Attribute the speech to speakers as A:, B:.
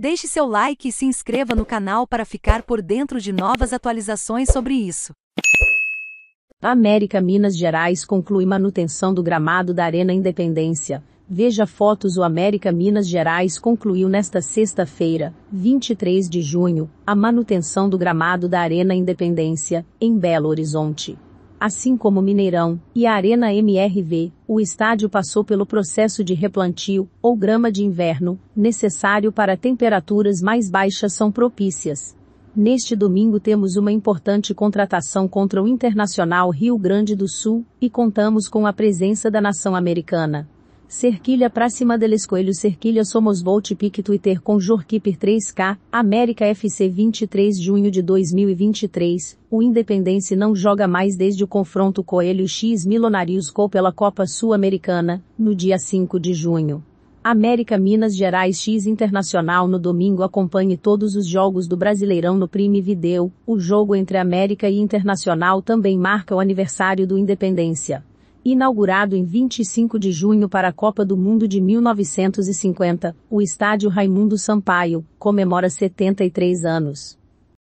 A: Deixe seu like e se inscreva no canal para ficar por dentro de novas atualizações sobre isso. América Minas Gerais conclui manutenção do gramado da Arena Independência. Veja fotos o América Minas Gerais concluiu nesta sexta-feira, 23 de junho, a manutenção do gramado da Arena Independência, em Belo Horizonte assim como Mineirão e a Arena MRV, o estádio passou pelo processo de replantio, ou grama de inverno, necessário para temperaturas mais baixas são propícias. Neste domingo temos uma importante contratação contra o Internacional Rio Grande do Sul, e contamos com a presença da nação americana. Cerquilha pra cima deles Coelho Cerquilha Somos Volt Pic Twitter Conjur Keeper 3K, América FC 23 de junho de 2023, o Independência não joga mais desde o confronto Coelho X Milionários Col pela Copa Sul-Americana, no dia 5 de junho. América Minas Gerais X Internacional no domingo acompanhe todos os jogos do Brasileirão no Prime Video, o jogo entre América e Internacional também marca o aniversário do Independência. Inaugurado em 25 de junho para a Copa do Mundo de 1950, o estádio Raimundo Sampaio comemora 73 anos.